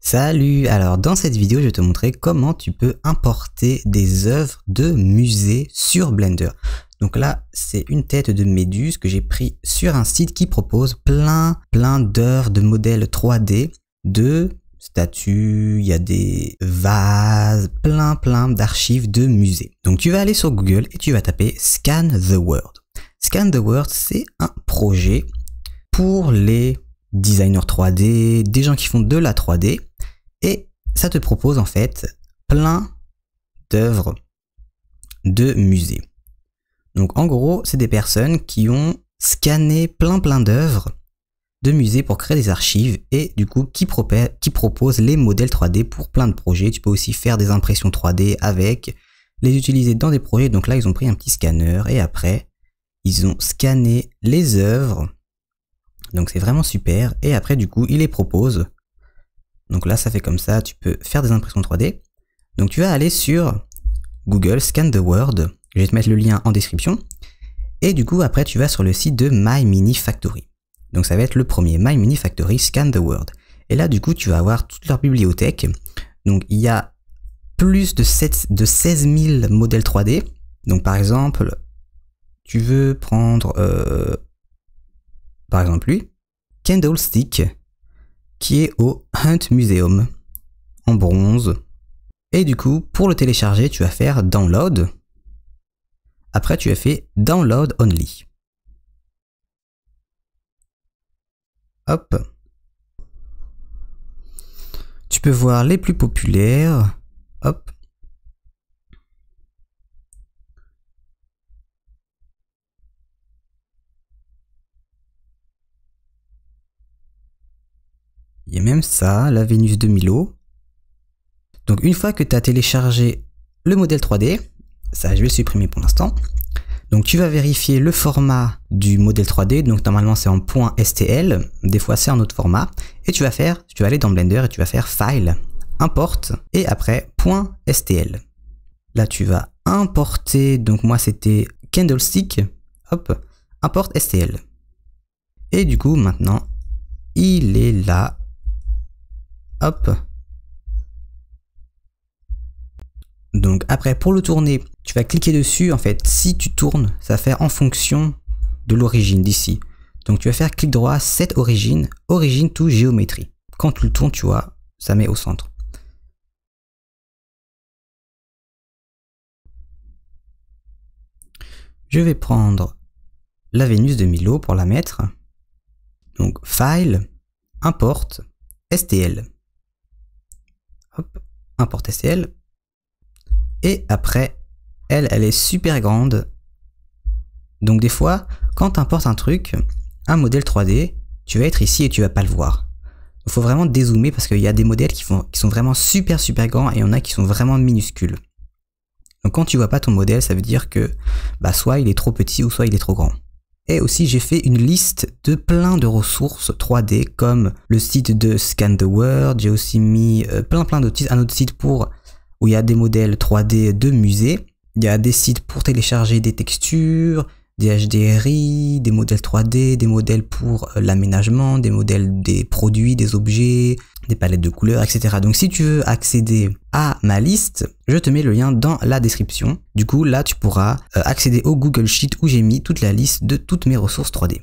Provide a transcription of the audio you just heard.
Salut Alors dans cette vidéo, je vais te montrer comment tu peux importer des œuvres de musée sur Blender. Donc là, c'est une tête de méduse que j'ai pris sur un site qui propose plein, plein d'œuvres de modèles 3D de statues, il y a des vases, plein plein d'archives de musées. Donc tu vas aller sur Google et tu vas taper Scan the World. Scan the World, c'est un projet pour les designers 3D, des gens qui font de la 3D, et ça te propose en fait plein d'œuvres de musées. Donc en gros, c'est des personnes qui ont scanné plein plein d'œuvres de musées pour créer des archives et du coup qui, qui proposent les modèles 3D pour plein de projets. Tu peux aussi faire des impressions 3D avec, les utiliser dans des projets. Donc là, ils ont pris un petit scanner et après, ils ont scanné les œuvres donc c'est vraiment super. Et après, du coup, il les propose. Donc là, ça fait comme ça. Tu peux faire des impressions 3D. Donc tu vas aller sur Google Scan the World. Je vais te mettre le lien en description. Et du coup, après, tu vas sur le site de My Mini Factory. Donc ça va être le premier, My Mini Factory Scan the World. Et là, du coup, tu vas avoir toute leur bibliothèque. Donc il y a plus de, 7, de 16 000 modèles 3D. Donc par exemple, tu veux prendre euh, par exemple lui, Candlestick, qui est au Hunt Museum, en bronze. Et du coup, pour le télécharger, tu vas faire Download. Après, tu as fait Download Only. Hop. Tu peux voir les plus populaires. Hop. Il y a même ça, la Vénus de Milo. Donc une fois que tu as téléchargé le modèle 3D, ça je vais supprimer pour l'instant. Donc tu vas vérifier le format du modèle 3D, donc normalement c'est en .stl, des fois c'est en autre format, et tu vas faire, tu vas aller dans Blender et tu vas faire File, Import, et après .stl. Là tu vas importer, donc moi c'était Candlestick, hop, Import STL. Et du coup maintenant, il est là, Hop. Donc après, pour le tourner, tu vas cliquer dessus. En fait, si tu tournes, ça va faire en fonction de l'origine d'ici. Donc tu vas faire clic droit, cette origine, origine tout géométrie. Quand tu le tournes, tu vois, ça met au centre. Je vais prendre la Vénus de Milo pour la mettre. Donc File, Import, STL. Hop, import STL. Et après, elle, elle est super grande. Donc des fois, quand tu importes un truc, un modèle 3D, tu vas être ici et tu vas pas le voir. Il faut vraiment dézoomer parce qu'il y a des modèles qui, sont vraiment super super grands et il y en a qui sont vraiment minuscules. Donc quand tu vois pas ton modèle, ça veut dire que bah, soit il est trop petit ou soit il est trop grand. Et aussi j'ai fait une liste de plein de ressources 3D comme le site de Scan the World, j'ai aussi mis euh, plein plein d'autres sites, un autre site pour où il y a des modèles 3D de musées, il y a des sites pour télécharger des textures, des HDRI, des modèles 3D, des modèles pour euh, l'aménagement, des modèles des produits, des objets, des palettes de couleurs, etc. Donc si tu veux accéder à ma liste, je te mets le lien dans la description. Du coup, là, tu pourras euh, accéder au Google Sheet où j'ai mis toute la liste de toutes mes ressources 3D.